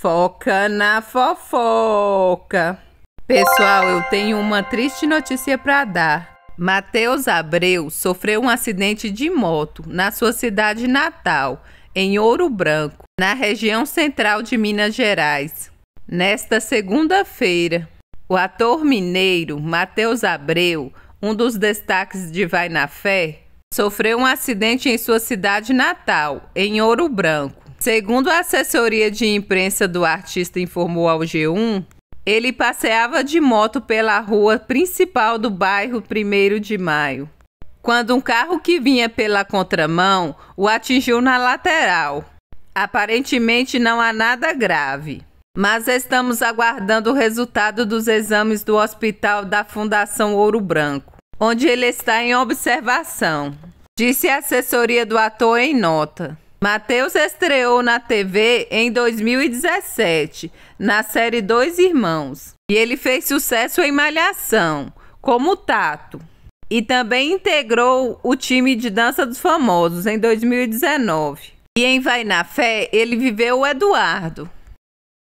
Foca na fofoca. Pessoal, eu tenho uma triste notícia para dar. Matheus Abreu sofreu um acidente de moto na sua cidade natal, em Ouro Branco, na região central de Minas Gerais, nesta segunda-feira. O ator mineiro Matheus Abreu, um dos destaques de Vai na Fé, sofreu um acidente em sua cidade natal, em Ouro Branco Segundo a assessoria de imprensa do artista informou ao G1, ele passeava de moto pela rua principal do bairro 1 de Maio, quando um carro que vinha pela contramão o atingiu na lateral. Aparentemente não há nada grave, mas estamos aguardando o resultado dos exames do hospital da Fundação Ouro Branco, onde ele está em observação, disse a assessoria do ator em nota. Matheus estreou na TV em 2017, na série Dois Irmãos, e ele fez sucesso em Malhação, como Tato. E também integrou o time de Dança dos Famosos em 2019. E em Vai na Fé, ele viveu o Eduardo,